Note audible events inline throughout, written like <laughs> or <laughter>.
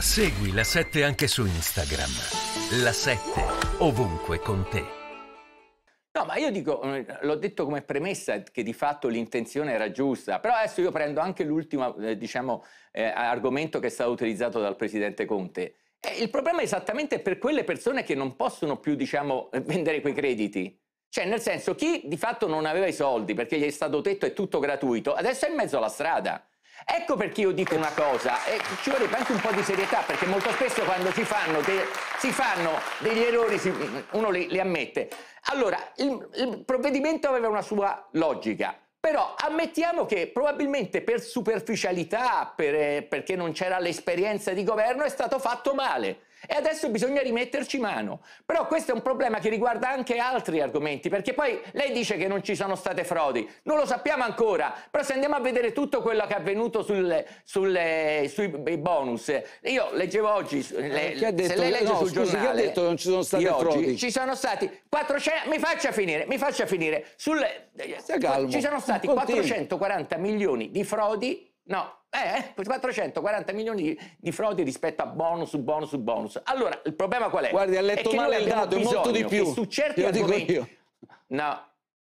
Segui la 7 anche su Instagram. La 7 ovunque con te. No, ma io dico, eh, l'ho detto come premessa che di fatto l'intenzione era giusta, però adesso io prendo anche l'ultimo eh, diciamo, eh, argomento che è stato utilizzato dal presidente Conte. E eh, il problema è esattamente per quelle persone che non possono più diciamo, vendere quei crediti. Cioè, nel senso, chi di fatto non aveva i soldi perché gli è stato detto è tutto gratuito, adesso è in mezzo alla strada. Ecco perché io dico una cosa, eh, ci vorrebbe anche un po' di serietà, perché molto spesso quando si fanno, de si fanno degli errori, si, uno li, li, ammette. Allora, il, il provvedimento aveva una sua logica, però ammettiamo che probabilmente per superficialità, per, eh, perché non c'era l'esperienza di governo, è stato fatto male. E adesso bisogna rimetterci mano. Però questo è un problema che riguarda anche altri argomenti, perché poi lei dice che non ci sono state frodi, non lo sappiamo ancora, però se andiamo a vedere tutto quello che è avvenuto sul, sulle, sui bonus, io leggevo oggi, le, eh, detto, se lei legge no, sul scusi, giornale... Chi ha detto che non ci sono stati frodi? Oggi, ci sono stati 400... Mi faccia finire, mi faccia finire. calmo, ci sono stati Continui. 440 milioni di frodi No, eh, 440 eh, milioni di, di frodi rispetto a bonus, bonus, bonus. Allora, il problema qual è? Guardi, ha letto male il dato, è molto di più. Su certi Io dico io. No,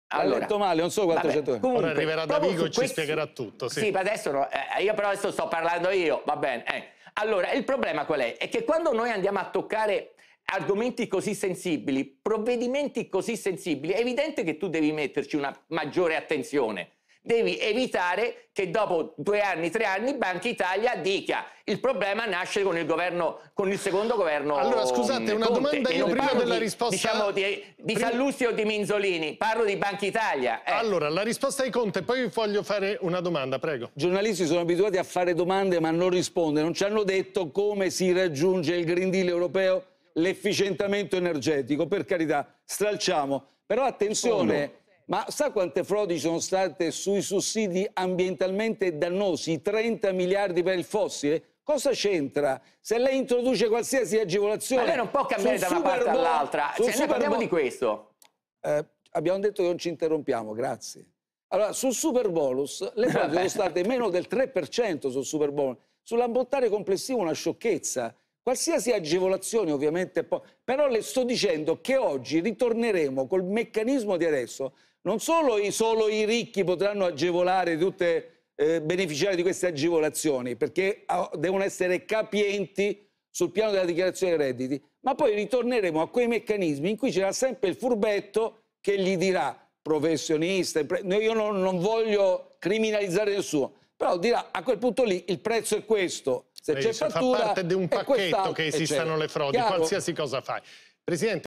allora, letto male, non so quanto vabbè, Comunque, Ora arriverà Davigo e ci questi... spiegherà tutto. Sì, sì adesso no, eh, io però adesso sto parlando io, va bene. Eh. Allora, il problema qual è? È che quando noi andiamo a toccare argomenti così sensibili, provvedimenti così sensibili, è evidente che tu devi metterci una maggiore attenzione devi evitare che dopo due anni, tre anni Banca Italia dica il problema nasce con il, governo, con il secondo governo Allora scusate, una Conte. domanda io prima della di, risposta diciamo di, di prima... Sallusti o di Minzolini, parlo di Banca Italia eh. Allora, la risposta di Conte, poi voglio fare una domanda, prego I giornalisti sono abituati a fare domande ma non rispondono, non ci hanno detto come si raggiunge il Green Deal europeo l'efficientamento energetico, per carità, stralciamo però attenzione... Oh ma sa quante frodi ci sono state sui sussidi ambientalmente dannosi, 30 miliardi per il fossile? Cosa c'entra? Se lei introduce qualsiasi agevolazione... Ma lei non può cambiare da una parte all'altra. Cioè, noi parliamo di questo. Eh, abbiamo detto che non ci interrompiamo, grazie. Allora, sul super bonus, le <laughs> frodi sono state meno del 3% sul super bonus. Sull'ambottare complessivo una sciocchezza. Qualsiasi agevolazione ovviamente... Però le sto dicendo che oggi ritorneremo col meccanismo di adesso non solo i, solo i ricchi potranno agevolare tutte, eh, beneficiare di queste agevolazioni, perché ah, devono essere capienti sul piano della dichiarazione dei redditi, ma poi ritorneremo a quei meccanismi in cui c'era sempre il furbetto che gli dirà professionista, io non, non, voglio criminalizzare nessuno, però dirà a quel punto lì il prezzo è questo, se c'è fattura... Fa parte di un pacchetto che esistano certo. le frodi, Chiaro? qualsiasi cosa fai. Presidente,